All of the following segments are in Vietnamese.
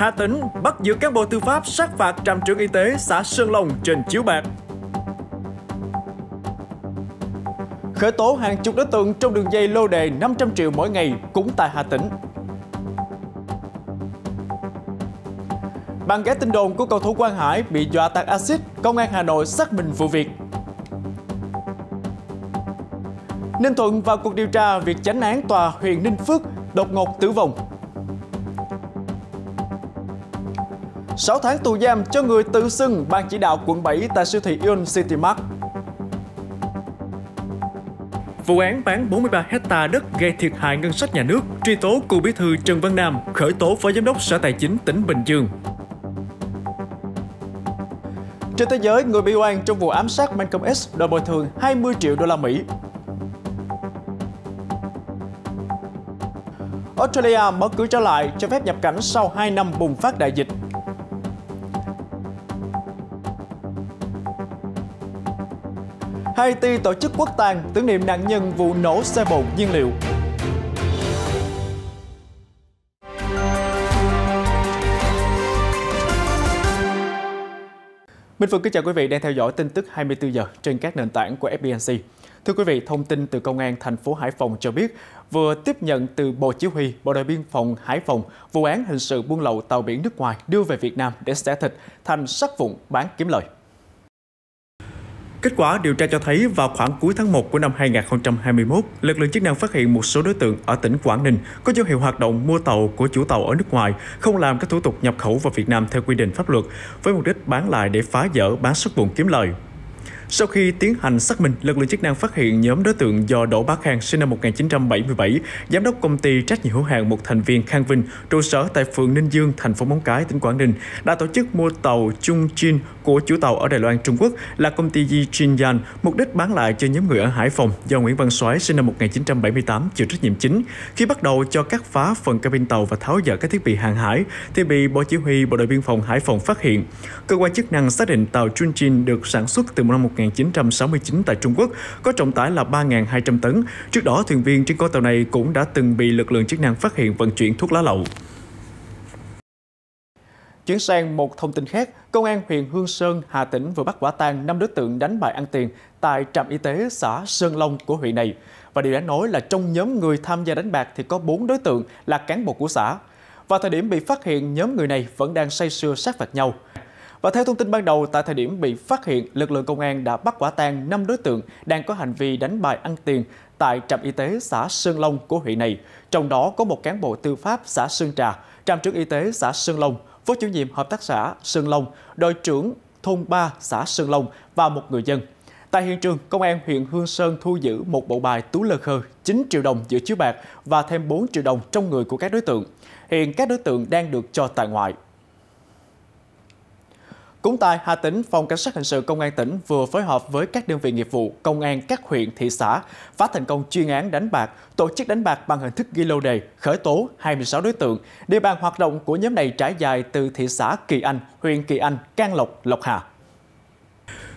Hà Tĩnh bắt giữ cán bộ tư pháp sát phạt trạm trưởng y tế xã Sơn Long trên chiếu bạc. Khởi tố hàng chục đối tượng trong đường dây lô đề 500 triệu mỗi ngày cũng tại Hà Tĩnh. Bạn gái tin đồn của cầu thủ Quang Hải bị dọa tạt axit, công an Hà Nội xác minh vụ việc. Ninh Thuận vào cuộc điều tra việc chánh án tòa huyện Ninh Phước đột ngột tử vong 6 tháng tù giam cho người tự xưng ban chỉ đạo quận 7 tại siêu thị Ion City Mart. Vụ án bán 43 hecta đất gây thiệt hại ngân sách nhà nước, truy tố cựu bí thư Trần Văn Nam, khởi tố phó giám đốc Sở Tài chính tỉnh Bình Dương. Trên thế giới, người bị oan trong vụ ám sát Malcolm X đòi bồi thường 20 triệu đô la Mỹ. Australia mở cửa trở lại cho phép nhập cảnh sau 2 năm bùng phát đại dịch. Haiti tổ chức quốc tang tưởng niệm nạn nhân vụ nổ xe bồn nhiên liệu. Minh Phương kính chào quý vị đang theo dõi tin tức 24 giờ trên các nền tảng của FBNC. Thưa quý vị, thông tin từ Công an thành phố Hải Phòng cho biết vừa tiếp nhận từ Bộ Chỉ huy Bộ đội Biên phòng Hải Phòng vụ án hình sự buôn lậu tàu biển nước ngoài đưa về Việt Nam để xẻ thịt thành sắc vụn bán kiếm lời. Kết quả điều tra cho thấy vào khoảng cuối tháng 1 của năm 2021, lực lượng chức năng phát hiện một số đối tượng ở tỉnh Quảng Ninh có dấu hiệu hoạt động mua tàu của chủ tàu ở nước ngoài, không làm các thủ tục nhập khẩu vào Việt Nam theo quy định pháp luật, với mục đích bán lại để phá dỡ bán xuất vùng kiếm lời. Sau khi tiến hành xác minh, lực lượng chức năng phát hiện nhóm đối tượng do Đỗ Bá Khang sinh năm 1977, giám đốc công ty trách nhiệm hữu hạn một thành viên Khang Vinh, trụ sở tại phường Ninh Dương, thành phố Móng Cái, tỉnh Quảng Ninh, đã tổ chức mua tàu Chung Chin của chủ tàu ở Đài Loan, Trung Quốc là công ty Yi Jinyan, mục đích bán lại cho nhóm người ở Hải Phòng do Nguyễn Văn Soái sinh năm 1978 chịu trách nhiệm chính. Khi bắt đầu cho cắt phá phần cabin tàu và tháo dỡ các thiết bị hàng hải, thì bị Bộ Chỉ huy Bộ đội Biên phòng Hải Phòng phát hiện. Cơ quan chức năng xác định tàu Chunjin được sản xuất từ năm 1969 tại Trung Quốc, có trọng tải là 3.200 tấn. Trước đó, thuyền viên trên con tàu này cũng đã từng bị lực lượng chức năng phát hiện vận chuyển thuốc lá lậu. Chuyển sang một thông tin khác, Công an huyện Hương Sơn, Hà Tĩnh vừa bắt quả tang 5 đối tượng đánh bài ăn tiền tại trạm y tế xã Sơn Long của huyện này. Và điều đáng nói là trong nhóm người tham gia đánh bạc thì có 4 đối tượng là cán bộ của xã. Và thời điểm bị phát hiện, nhóm người này vẫn đang say sưa sát phạt nhau. Và theo thông tin ban đầu, tại thời điểm bị phát hiện, lực lượng công an đã bắt quả tang 5 đối tượng đang có hành vi đánh bài ăn tiền tại trạm y tế xã Sơn Long của huyện này. Trong đó có một cán bộ tư pháp xã Sơn Trà, trạm trưởng y tế xã Sơn Long – với chủ nhiệm hợp tác xã Sơn Long, đội trưởng thôn 3 xã Sơn Long và một người dân. Tại hiện trường, công an huyện Hương Sơn thu giữ một bộ bài tú lơ khơ, 9 triệu đồng giữa chiếu bạc và thêm 4 triệu đồng trong người của các đối tượng. Hiện các đối tượng đang được cho tại ngoại. Cũng tại Hà Tĩnh, Phòng Cảnh sát Hình sự Công an tỉnh vừa phối hợp với các đơn vị nghiệp vụ, công an các huyện, thị xã phá thành công chuyên án đánh bạc, tổ chức đánh bạc bằng hình thức ghi lô đề, khởi tố 26 đối tượng. Địa bàn hoạt động của nhóm này trải dài từ thị xã Kỳ Anh, huyện Kỳ Anh, Can Lộc, Lộc Hà.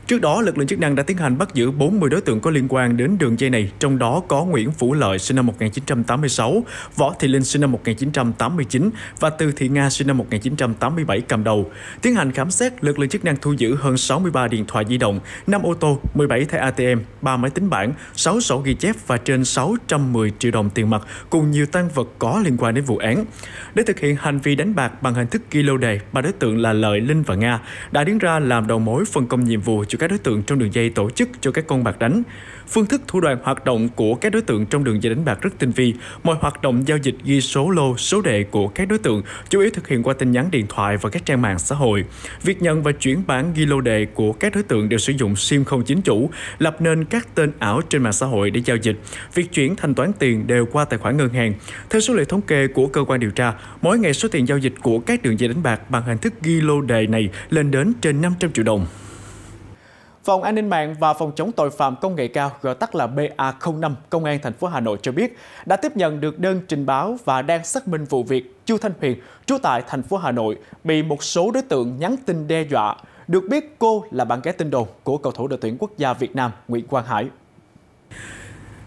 Trước đó, lực lượng chức năng đã tiến hành bắt giữ 40 đối tượng có liên quan đến đường dây này, trong đó có Nguyễn Phủ Lợi sinh năm 1986, Võ Thị Linh sinh năm 1989 và Từ Thị Nga sinh năm 1987 cầm đầu. Tiến hành khám xét, lực lượng chức năng thu giữ hơn 63 điện thoại di động, 5 ô tô, 17 thẻ ATM, 3 máy tính bảng, 6 sổ ghi chép và trên 610 triệu đồng tiền mặt cùng nhiều tăng vật có liên quan đến vụ án. Để thực hiện hành vi đánh bạc bằng hình thức ghi lô đề, ba đối tượng là Lợi, Linh và Nga đã đứng ra làm đầu mối phân công nhiệm vụ cho các đối tượng trong đường dây tổ chức cho các con bạc đánh. Phương thức thủ đoạn hoạt động của các đối tượng trong đường dây đánh bạc rất tinh vi. Mọi hoạt động giao dịch ghi số lô, số đề của các đối tượng chủ yếu thực hiện qua tin nhắn điện thoại và các trang mạng xã hội. Việc nhận và chuyển bán ghi lô đề của các đối tượng đều sử dụng SIM không chính chủ, lập nên các tên ảo trên mạng xã hội để giao dịch. Việc chuyển thanh toán tiền đều qua tài khoản ngân hàng. Theo số liệu thống kê của cơ quan điều tra, mỗi ngày số tiền giao dịch của các đường dây đánh bạc bằng hình thức ghi lô đề này lên đến trên 500 triệu đồng. Phòng An ninh mạng và Phòng chống tội phạm công nghệ cao gọi tắt là BA05 Công an thành phố Hà Nội cho biết đã tiếp nhận được đơn trình báo và đang xác minh vụ việc Chu Thanh Huyền trú tại thành phố Hà Nội bị một số đối tượng nhắn tin đe dọa. Được biết cô là bạn gái tin đồn của cầu thủ đội tuyển quốc gia Việt Nam Nguyễn Quang Hải.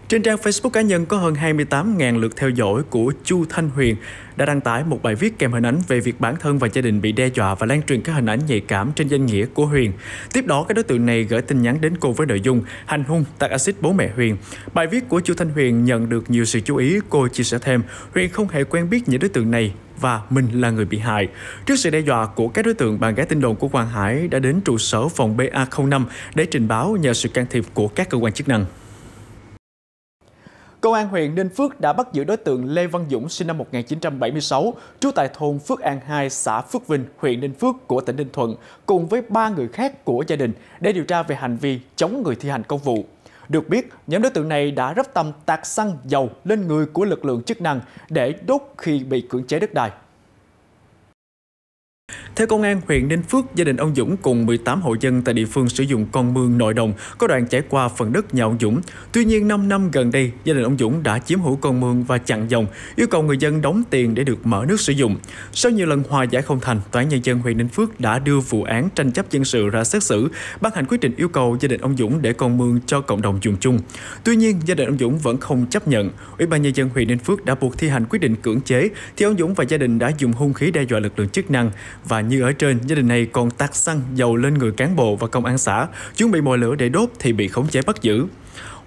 Trên trang Facebook cá nhân có hơn 28.000 lượt theo dõi của Chu Thanh Huyền đã đăng tải một bài viết kèm hình ảnh về việc bản thân và gia đình bị đe dọa và lan truyền các hình ảnh nhạy cảm trên danh nghĩa của Huyền. Tiếp đó, các đối tượng này gửi tin nhắn đến cô với nội dung hành hung tạt axit bố mẹ Huyền. Bài viết của Chu Thanh Huyền nhận được nhiều sự chú ý, cô chia sẻ thêm, Huyền không hề quen biết những đối tượng này và mình là người bị hại. Trước sự đe dọa của các đối tượng, bạn gái tin đồn của Hoàng Hải đã đến trụ sở phòng BA05 để trình báo nhờ sự can thiệp của các cơ quan chức năng. Công an huyện Ninh Phước đã bắt giữ đối tượng Lê Văn Dũng sinh năm 1976, trú tại thôn Phước An 2, xã Phước Vinh, huyện Ninh Phước của tỉnh Ninh Thuận, cùng với ba người khác của gia đình để điều tra về hành vi chống người thi hành công vụ. Được biết, nhóm đối tượng này đã rất tâm tạc xăng dầu lên người của lực lượng chức năng để đốt khi bị cưỡng chế đất đai. Theo công an huyện Ninh Phước, gia đình ông Dũng cùng 18 hộ dân tại địa phương sử dụng con mương nội đồng có đoạn chảy qua phần đất nhà ông Dũng. Tuy nhiên, 5 năm gần đây, gia đình ông Dũng đã chiếm hữu con mương và chặn dòng, yêu cầu người dân đóng tiền để được mở nước sử dụng. Sau nhiều lần hòa giải không thành, Tòa án Nhân dân huyện Ninh Phước đã đưa vụ án tranh chấp dân sự ra xét xử, ban hành quyết định yêu cầu gia đình ông Dũng để con mương cho cộng đồng dùng chung. Tuy nhiên, gia đình ông Dũng vẫn không chấp nhận. Ủy ban Nhân dân huyện Ninh Phước đã buộc thi hành quyết định cưỡng chế, thì ông Dũng và gia đình đã dùng hung khí đe dọa lực lượng chức năng và như ở trên, gia đình này còn tạt xăng dầu lên người cán bộ và công an xã, chuẩn bị mồi lửa để đốt thì bị khống chế bắt giữ.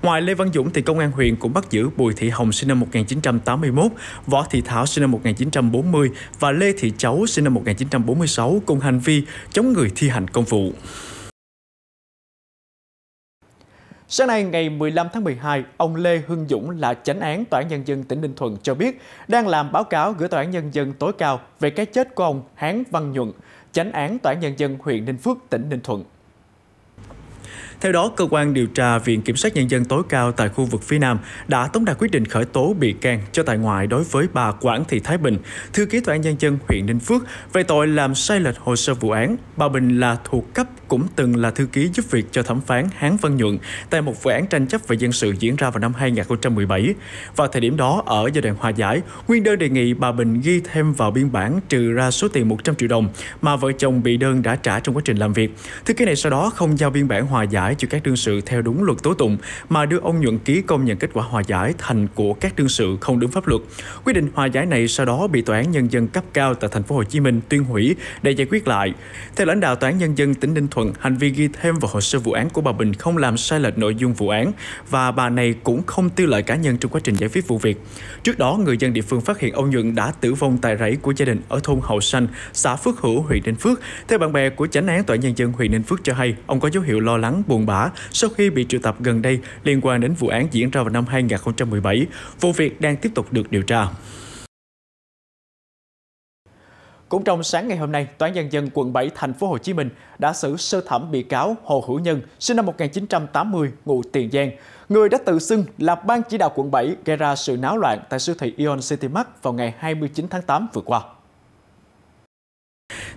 Ngoài Lê Văn Dũng thì công an huyện cũng bắt giữ Bùi Thị Hồng sinh năm 1981, Võ Thị Thảo sinh năm 1940 và Lê Thị Cháu sinh năm 1946 cùng hành vi chống người thi hành công vụ. Sáng nay ngày 15 tháng 12, ông Lê Hưng Dũng là chánh án Tòa án Nhân dân tỉnh Ninh Thuận cho biết đang làm báo cáo gửi Tòa án Nhân dân tối cao về cái chết của ông Hán Văn Nhuận, chánh án Tòa án Nhân dân huyện Ninh Phước, tỉnh Ninh Thuận. Theo đó, cơ quan điều tra Viện Kiểm sát Nhân dân tối cao tại khu vực phía Nam đã tống đạt quyết định khởi tố bị can cho tại ngoại đối với bà Quảng Thị Thái Bình, thư ký Tòa án Nhân dân huyện Ninh Phước về tội làm sai lệch hồ sơ vụ án. Bà Bình là thuộc cấp cũng từng là thư ký giúp việc cho thẩm phán Hán Văn Nhuận tại một vụ án tranh chấp về dân sự diễn ra vào năm 2017. Vào thời điểm đó, ở giai đoạn hòa giải, nguyên đơn đề nghị bà Bình ghi thêm vào biên bản trừ ra số tiền 100 triệu đồng mà vợ chồng bị đơn đã trả trong quá trình làm việc. Thư ký này sau đó không giao biên bản hòa giải cho các đương sự theo đúng luật tố tụng mà đưa ông Nhuận ký công nhận kết quả hòa giải thành của các đương sự không đúng pháp luật. Quyết định hòa giải này sau đó bị tòa án nhân dân cấp cao tại thành phố Hồ Chí Minh tuyên hủy để giải quyết lại. Theo lãnh đạo tòa án nhân dân tỉnh Ninh Thuận, Thuận, hành vi ghi thêm vào hồ sơ vụ án của bà Bình không làm sai lệch nội dung vụ án và bà này cũng không tiêu lợi cá nhân trong quá trình giải quyết vụ việc. Trước đó, người dân địa phương phát hiện ông Nhuận đã tử vong tại rẫy của gia đình ở thôn Hậu Xanh, xã Phước Hữu, huyện Ninh Phước. Theo bạn bè của chánh án tòa nhân dân huyện Ninh Phước cho hay, ông có dấu hiệu lo lắng, buồn bã sau khi bị triệu tập gần đây liên quan đến vụ án diễn ra vào năm 2017. Vụ việc đang tiếp tục được điều tra. Cũng trong sáng ngày hôm nay, Tòa án nhân dân quận 7 thành phố Hồ Chí Minh đã xử sơ thẩm bị cáo Hồ Hữu Nhân, sinh năm 1980, ngụ Tiền Giang, người đã tự xưng là ban chỉ đạo quận 7 gây ra sự náo loạn tại siêu thị Ion City Mart vào ngày 29 tháng 8 vừa qua.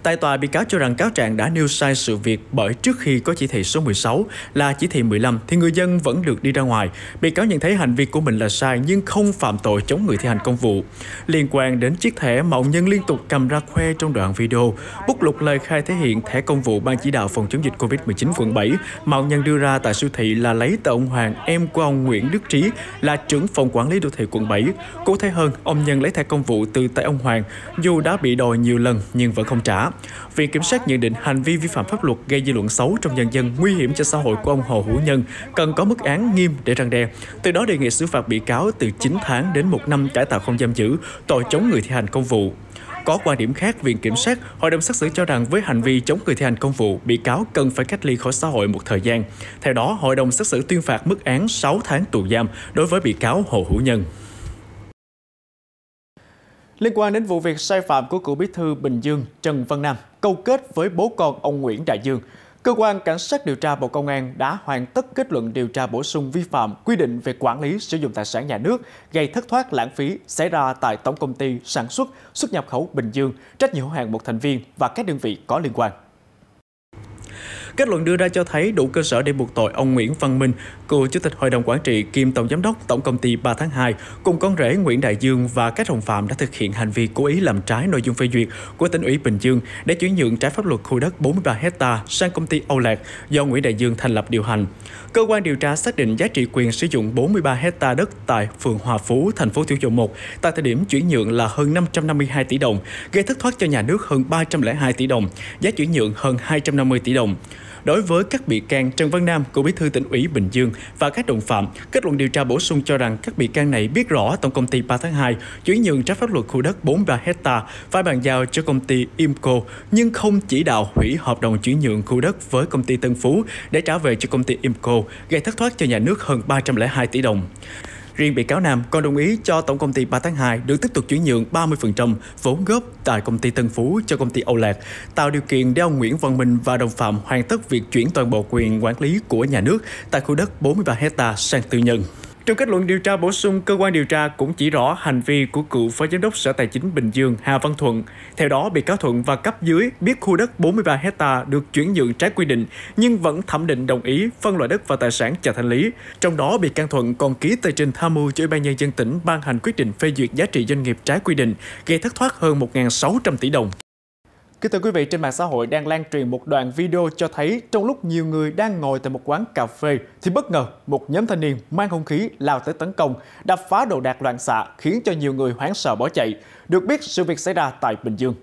Tại tòa, bị cáo cho rằng cáo trạng đã nêu sai sự việc bởi trước khi có chỉ thị số 16 là chỉ thị 15 thì người dân vẫn được đi ra ngoài. Bị cáo nhận thấy hành vi của mình là sai nhưng không phạm tội chống người thi hành công vụ. Liên quan đến chiếc thẻ mà ông Nhân liên tục cầm ra khoe trong đoạn video, bút lục lời khai thể hiện thẻ công vụ Ban chỉ đạo phòng chống dịch Covid-19 quận 7 mà ông Nhân đưa ra tại siêu thị là lấy từ ông Hoàng, em của ông Nguyễn Đức Trí là trưởng phòng quản lý đô thị quận 7. Cụ thể hơn, ông Nhân lấy thẻ công vụ từ tay ông Hoàng dù đã bị đòi nhiều lần nhưng vẫn không trả. Viện Kiểm sát nhận định hành vi vi phạm pháp luật gây dư luận xấu trong nhân dân nguy hiểm cho xã hội của ông Hồ Hữu Nhân cần có mức án nghiêm để răng đe. Từ đó đề nghị xử phạt bị cáo từ 9 tháng đến 1 năm cải tạo không giam giữ, tội chống người thi hành công vụ. Có quan điểm khác, Viện Kiểm sát, Hội đồng xét xử cho rằng với hành vi chống người thi hành công vụ, bị cáo cần phải cách ly khỏi xã hội một thời gian. Theo đó, Hội đồng xét xử tuyên phạt mức án 6 tháng tù giam đối với bị cáo Hồ Hữu Nhân. Liên quan đến vụ việc sai phạm của cựu bí thư Bình Dương Trần Văn Nam câu kết với bố con ông Nguyễn Đại Dương, cơ quan cảnh sát điều tra Bộ Công an đã hoàn tất kết luận điều tra bổ sung vi phạm quy định về quản lý sử dụng tài sản nhà nước gây thất thoát lãng phí xảy ra tại Tổng công ty sản xuất xuất nhập khẩu Bình Dương, trách nhiệm hữu hạn một thành viên và các đơn vị có liên quan. Kết luận đưa ra cho thấy đủ cơ sở để buộc tội ông Nguyễn Văn Minh, cựu chủ tịch hội đồng quản trị kiêm tổng giám đốc tổng công ty 3 tháng 2, cùng con rể Nguyễn Đại Dương và các đồng phạm đã thực hiện hành vi cố ý làm trái nội dung phê duyệt của tỉnh ủy Bình Dương để chuyển nhượng trái pháp luật khu đất 43 hecta sang công ty Âu Lạc do Nguyễn Đại Dương thành lập điều hành. Cơ quan điều tra xác định giá trị quyền sử dụng 43 hecta đất tại phường Hòa Phú, thành phố Thủ Dầu 1 tại thời điểm chuyển nhượng là hơn 552 tỷ đồng, gây thất thoát cho nhà nước hơn 302 tỷ đồng, giá chuyển nhượng hơn 250 tỷ đồng đối với các bị can Trần Văn Nam, cựu bí thư tỉnh ủy Bình Dương và các đồng phạm. Kết luận điều tra bổ sung cho rằng các bị can này biết rõ Tổng công ty 3 tháng 2 chuyển nhượng trái pháp luật khu đất 43 hecta phải bàn giao cho công ty Imco nhưng không chỉ đạo hủy hợp đồng chuyển nhượng khu đất với công ty Tân Phú để trả về cho công ty Imco, gây thất thoát cho nhà nước hơn 302 tỷ đồng. Riêng bị cáo Nam còn đồng ý cho Tổng công ty 3 tháng 2 được tiếp tục chuyển nhượng 30% vốn góp tại công ty Tân Phú cho công ty Âu Lạc, tạo điều kiện để ông Nguyễn Văn Minh và đồng phạm hoàn tất việc chuyển toàn bộ quyền quản lý của nhà nước tại khu đất 43 hecta sang tư nhân. Trong kết luận điều tra bổ sung, cơ quan điều tra cũng chỉ rõ hành vi của cựu Phó Giám đốc Sở Tài chính Bình Dương Hà Văn Thuận. Theo đó, bị cáo Thuận và cấp dưới biết khu đất 43 hecta được chuyển nhượng trái quy định nhưng vẫn thẩm định đồng ý phân loại đất và tài sản cho thanh lý. Trong đó, bị can Thuận còn ký tờ trình tham mưu cho Ủy ban nhân dân tỉnh ban hành quyết định phê duyệt giá trị doanh nghiệp trái quy định, gây thất thoát hơn 1.600 tỷ đồng. Kính thưa quý vị, trên mạng xã hội đang lan truyền một đoạn video cho thấy trong lúc nhiều người đang ngồi tại một quán cà phê thì bất ngờ một nhóm thanh niên mang hung khí lao tới tấn công, đập phá đồ đạc loạn xạ khiến cho nhiều người hoảng sợ bỏ chạy. Được biết sự việc xảy ra tại Bình Dương.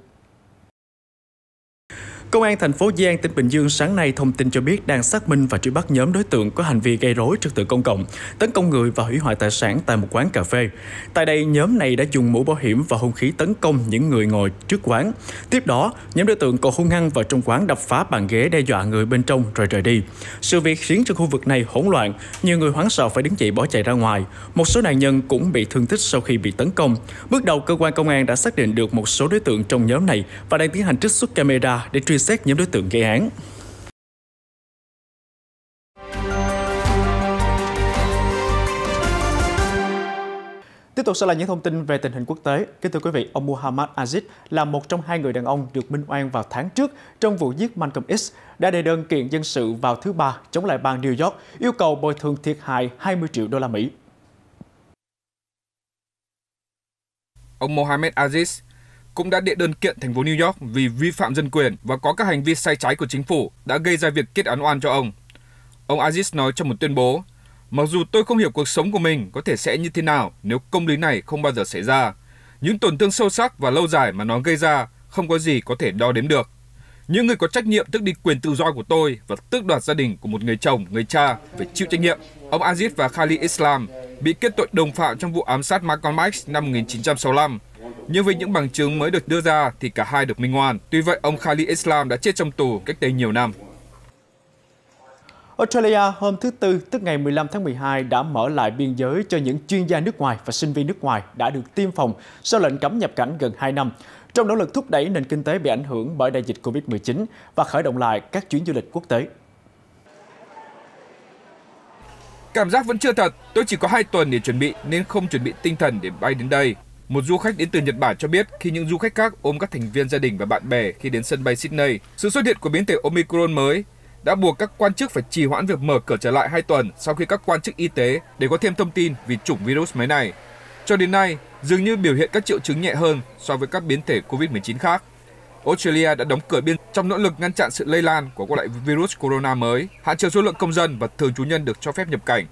Công an thành phố Giang, tỉnh Bình Dương sáng nay thông tin cho biết đang xác minh và truy bắt nhóm đối tượng có hành vi gây rối trật tự công cộng, tấn công người và hủy hoại tài sản tại một quán cà phê. Tại đây, nhóm này đã dùng mũ bảo hiểm và hung khí tấn công những người ngồi trước quán. Tiếp đó, nhóm đối tượng còn hung hăng vào trong quán đập phá bàn ghế đe dọa người bên trong rồi rời đi. Sự việc khiến cho khu vực này hỗn loạn, nhiều người hoảng sợ phải đứng dậy bỏ chạy ra ngoài. Một số nạn nhân cũng bị thương tích sau khi bị tấn công. Bước đầu, cơ quan công an đã xác định được một số đối tượng trong nhóm này và đang tiến hành trích xuất camera để truy xét nhóm đối tượng gây án. Tiếp tục sẽ là những thông tin về tình hình quốc tế. Kính thưa quý vị, ông Muhammad Aziz là một trong hai người đàn ông được minh oan vào tháng trước trong vụ giết Malcolm X đã đề đơn kiện dân sự vào thứ ba chống lại bang New York yêu cầu bồi thường thiệt hại 20 triệu đô la Mỹ. Ông Mohamed Aziz cũng đã đệ đơn kiện thành phố New York vì vi phạm dân quyền và có các hành vi sai trái của chính phủ đã gây ra việc kết án oan cho ông. Ông Aziz nói trong một tuyên bố, Mặc dù tôi không hiểu cuộc sống của mình có thể sẽ như thế nào nếu công lý này không bao giờ xảy ra, những tổn thương sâu sắc và lâu dài mà nó gây ra không có gì có thể đo đếm được. Những người có trách nhiệm tước đi quyền tự do của tôi và tước đoạt gia đình của một người chồng, người cha phải chịu trách nhiệm. Ông Aziz và Khalid Islam bị kết tội đồng phạm trong vụ ám sát Malcolm X năm 1965 nhưng với những bằng chứng mới được đưa ra thì cả hai được minh oan. Tuy vậy, ông Khalid Islam đã chết trong tù cách đây nhiều năm. Australia hôm thứ Tư, tức ngày 15 tháng 12, đã mở lại biên giới cho những chuyên gia nước ngoài và sinh viên nước ngoài đã được tiêm phòng sau lệnh cấm nhập cảnh gần 2 năm, trong nỗ lực thúc đẩy nền kinh tế bị ảnh hưởng bởi đại dịch Covid-19 và khởi động lại các chuyến du lịch quốc tế. Cảm giác vẫn chưa thật, tôi chỉ có 2 tuần để chuẩn bị nên không chuẩn bị tinh thần để bay đến đây. Một du khách đến từ Nhật Bản cho biết khi những du khách khác ôm các thành viên gia đình và bạn bè khi đến sân bay Sydney, sự xuất hiện của biến thể Omicron mới đã buộc các quan chức phải trì hoãn việc mở cửa trở lại hai tuần sau khi các quan chức y tế để có thêm thông tin về chủng virus mới này. Cho đến nay, dường như biểu hiện các triệu chứng nhẹ hơn so với các biến thể COVID-19 khác. Australia đã đóng cửa biên trong nỗ lực ngăn chặn sự lây lan của các loại virus corona mới, hạn chế số lượng công dân và thường trú nhân được cho phép nhập cảnh.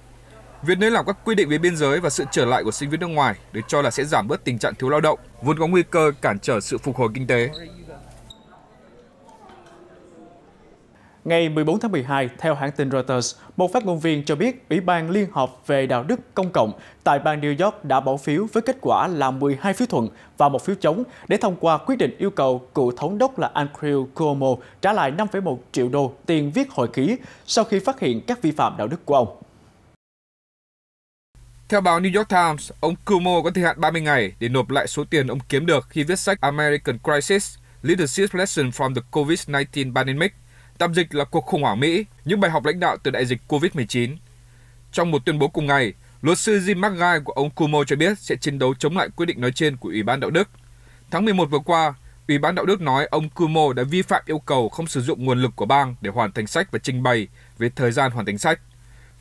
Việc nới lỏng các quy định về biên giới và sự trở lại của sinh viên nước ngoài được cho là sẽ giảm bớt tình trạng thiếu lao động, vốn có nguy cơ cản trở sự phục hồi kinh tế. Ngày 14 tháng 12, theo hãng tin Reuters, một phát ngôn viên cho biết Ủy ban Liên hợp về Đạo đức Công cộng tại bang New York đã bỏ phiếu với kết quả là 12 phiếu thuận và một phiếu chống để thông qua quyết định yêu cầu cựu thống đốc là Andrew Cuomo trả lại 5,1 triệu đô tiền viết hồi ký sau khi phát hiện các vi phạm đạo đức của ông. Theo báo New York Times, ông Cuomo có thời hạn 30 ngày để nộp lại số tiền ông kiếm được khi viết sách American Crisis – Leadership Lesson from the COVID-19 Pandemic, tạm dịch là cuộc khủng hoảng Mỹ, những bài học lãnh đạo từ đại dịch COVID-19. Trong một tuyên bố cùng ngày, luật sư Jim McGuire của ông Cuomo cho biết sẽ chiến đấu chống lại quyết định nói trên của Ủy ban Đạo đức. Tháng 11 vừa qua, Ủy ban Đạo đức nói ông Cuomo đã vi phạm yêu cầu không sử dụng nguồn lực của bang để hoàn thành sách và trình bày về thời gian hoàn thành sách.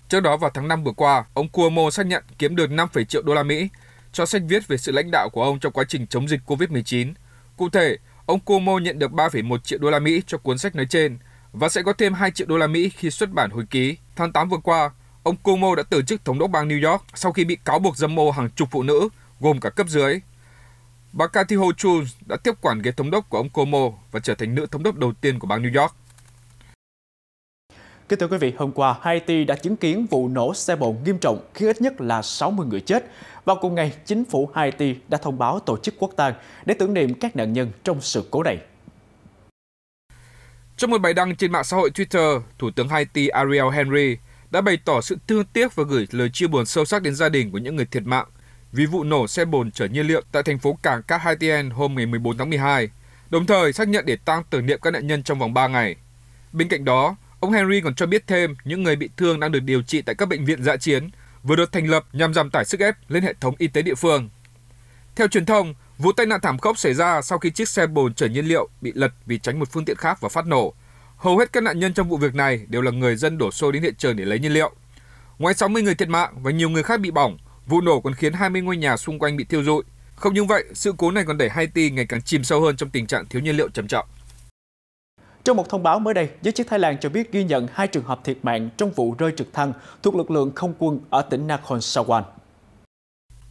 Trước đó vào tháng 5 vừa qua, ông Cuomo xác nhận kiếm được 5, triệu đô la Mỹ cho sách viết về sự lãnh đạo của ông trong quá trình chống dịch COVID-19. Cụ thể, ông Cuomo nhận được 3,1 triệu đô la Mỹ cho cuốn sách nói trên và sẽ có thêm 2 triệu đô la Mỹ khi xuất bản hồi ký. Tháng 8 vừa qua, ông Cuomo đã từ chức thống đốc bang New York sau khi bị cáo buộc dâm mô hàng chục phụ nữ, gồm cả cấp dưới. Bà Kathy Hochul đã tiếp quản ghế thống đốc của ông Cuomo và trở thành nữ thống đốc đầu tiên của bang New York. Kính thưa quý vị, hôm qua Haiti đã chứng kiến vụ nổ xe bồn nghiêm trọng khiến ít nhất là 60 người chết. Vào cùng ngày, chính phủ Haiti đã thông báo tổ chức quốc tang để tưởng niệm các nạn nhân trong sự cố này. Trong một bài đăng trên mạng xã hội Twitter, Thủ tướng Haiti Ariel Henry đã bày tỏ sự thương tiếc và gửi lời chia buồn sâu sắc đến gia đình của những người thiệt mạng vì vụ nổ xe bồn chở nhiên liệu tại thành phố cảng Cap Haitien hôm ngày 14 tháng 12, đồng thời xác nhận để tang tưởng niệm các nạn nhân trong vòng 3 ngày. Bên cạnh đó, Ông Henry còn cho biết thêm những người bị thương đang được điều trị tại các bệnh viện dã chiến vừa được thành lập nhằm giảm tải sức ép lên hệ thống y tế địa phương. Theo truyền thông, vụ tai nạn thảm khốc xảy ra sau khi chiếc xe bồn chở nhiên liệu bị lật vì tránh một phương tiện khác và phát nổ. Hầu hết các nạn nhân trong vụ việc này đều là người dân đổ xô đến hiện trường để lấy nhiên liệu. Ngoài 60 người thiệt mạng và nhiều người khác bị bỏng, vụ nổ còn khiến 20 ngôi nhà xung quanh bị thiêu rụi. Không những vậy, sự cố này còn đẩy Haiti ngày càng chìm sâu hơn trong tình trạng thiếu nhiên liệu trầm trọng. Trong một thông báo mới đây, giới chức Thái Lan cho biết ghi nhận hai trường hợp thiệt mạng trong vụ rơi trực thăng thuộc lực lượng không quân ở tỉnh Nakhon Sawan.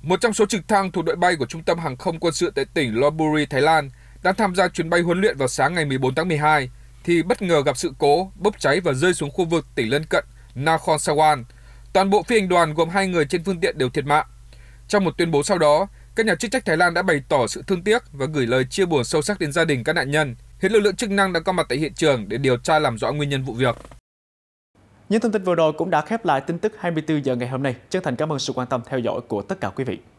Một trong số trực thăng thuộc đội bay của Trung tâm Hàng không Quân sự tại tỉnh Lopburi, Thái Lan, đang tham gia chuyến bay huấn luyện vào sáng ngày 14 tháng 12, thì bất ngờ gặp sự cố, bốc cháy và rơi xuống khu vực tỉnh lân cận Nakhon Sawan. Toàn bộ phi hành đoàn gồm hai người trên phương tiện đều thiệt mạng. Trong một tuyên bố sau đó, các nhà chức trách Thái Lan đã bày tỏ sự thương tiếc và gửi lời chia buồn sâu sắc đến gia đình các nạn nhân – Hiện lực lượng chức năng đã có mặt tại hiện trường để điều tra làm rõ nguyên nhân vụ việc. Những thông tin vừa rồi cũng đã khép lại tin tức 24 giờ ngày hôm nay. Chân thành cảm ơn sự quan tâm theo dõi của tất cả quý vị.